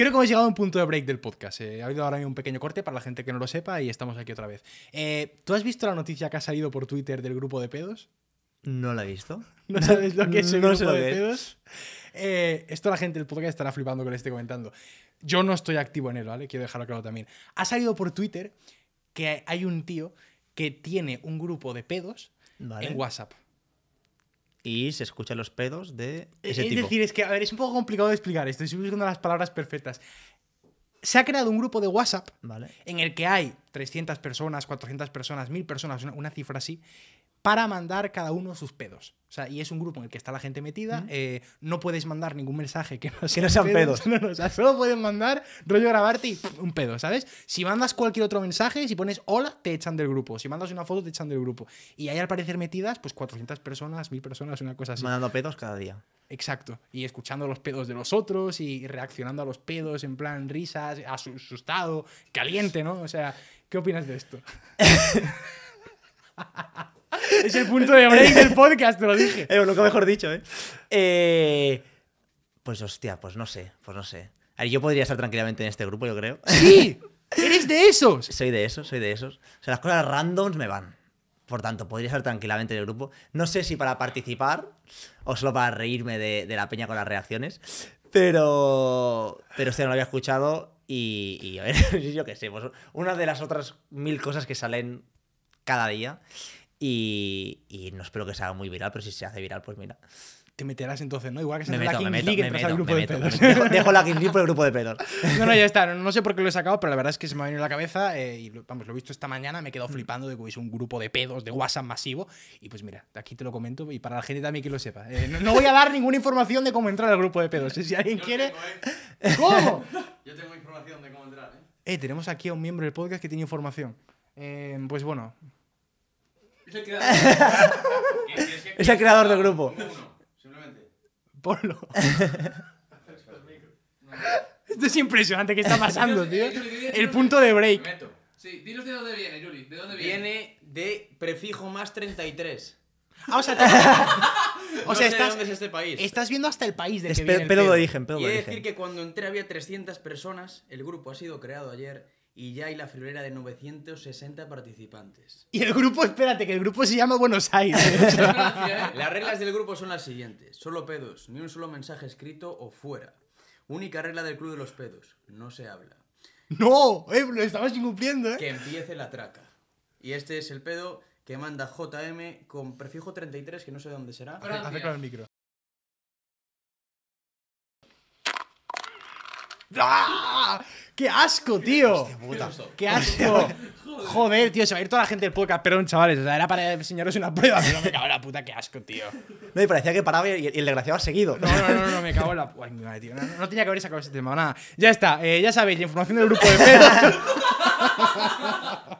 Creo que hemos llegado a un punto de break del podcast. Eh. ha habido ahora un pequeño corte para la gente que no lo sepa y estamos aquí otra vez. Eh, ¿Tú has visto la noticia que ha salido por Twitter del grupo de pedos? No la he visto. ¿No sabes lo que es el grupo de pedos? Eh, esto la gente del podcast estará flipando que le esté comentando. Yo no estoy activo en él, ¿vale? Quiero dejarlo claro también. Ha salido por Twitter que hay un tío que tiene un grupo de pedos en WhatsApp y se escuchan los pedos de es decir, es que, a ver, es un poco complicado de explicar esto, estoy buscando las palabras perfectas. Se ha creado un grupo de WhatsApp vale. en el que hay 300 personas, 400 personas, 1000 personas, una cifra así, para mandar cada uno sus pedos. O sea, y es un grupo en el que está la gente metida. Eh, no puedes mandar ningún mensaje que no, sean, pedos. No, solo puedes mandar rollo grabarte y un pedo, ¿sabes? Si mandas cualquier otro mensaje, si pones hola, te echan del grupo. Si mandas una foto, te echan del grupo. Y ahí al parecer metidas, pues 400 personas, 1000 personas, una cosa así. Mandando pedos cada día. Exacto. Y escuchando los pedos de los otros y reaccionando a los pedos en plan risas, asustado, caliente, ¿no? O sea, ¿qué opinas de esto? es el punto de break del podcast, te lo dije. Eh, lo que mejor dicho, ¿eh? ¿eh? Pues hostia, pues no sé, pues no sé. A ver, yo podría estar tranquilamente en este grupo, yo creo. ¡Sí! ¡Eres de esos! Soy de esos, soy de esos. O sea, las cosas randoms me van. Por tanto, podría estar tranquilamente en el grupo. No sé si para participar o solo para reírme de, la peña con las reacciones. Pero. Pero usted no lo había escuchado. Y, y a ver, yo qué sé. Pues una de las otras mil cosas que salen cada día. Y, no espero que se haga muy viral, pero si se hace viral, pues mira te meterás entonces, ¿no? Igual que se me meto, la King al grupo de pedos. Dejo, la King League por el grupo de pedos. No, no, ya está. No, sé por qué lo he sacado, pero la verdad es que se me ha venido la cabeza eh, y vamos, lo he visto esta mañana, me he quedado mm. flipando de que hubiese un grupo de pedos de WhatsApp masivo. Y pues mira, aquí te lo comento y para la gente también que lo sepa. Eh, no, voy a dar ninguna información de cómo entrar al grupo de pedos. Eh, si alguien quiere. ¿Cómo? Yo tengo información de cómo entrar, ¿eh? Eh, tenemos aquí a un miembro del podcast que tiene información. pues bueno, es el creador. del grupo. simplemente. Ponlo. Esto es impresionante que está pasando, tío. El punto de break. Sí, dinos de dónde viene, Yuri. ¿De dónde viene? Viene de prefijo más 33. Ah, o sea, te... o sea estás, dónde es este país. estás viendo hasta el país de es que viene el pedo. de origen, decir que cuando entré había 300 personas, el grupo ha sido creado ayer y ya hay la friolera de 960 participantes. Y el grupo, espérate, que el grupo se llama Buenos Aires. las reglas del grupo son las siguientes. Solo pedos, ni un solo mensaje escrito o fuera. Única regla del Club de los Pedos, no se habla. ¡No! Eh, lo estabas incumpliendo, eh. Que empiece la traca. Y este es el pedo que manda JM con prefijo 33, que no sé dónde será. Acerca el micro. ¡Ah! ¡Qué asco, tío! Puta. ¡Qué asco! Joder, tío, se va a ir toda la gente del podcast, pero chavales. O sea, era para enseñaros una prueba, pero me cago en la puta, qué asco, tío. No, y parecía que paraba y, el desgraciado ha seguido. No, no, no, no, me cago en la. puta tío. No, tenía que haber sacado ese tema, nada. Ya está, eh, ya sabéis, información del grupo de pedos.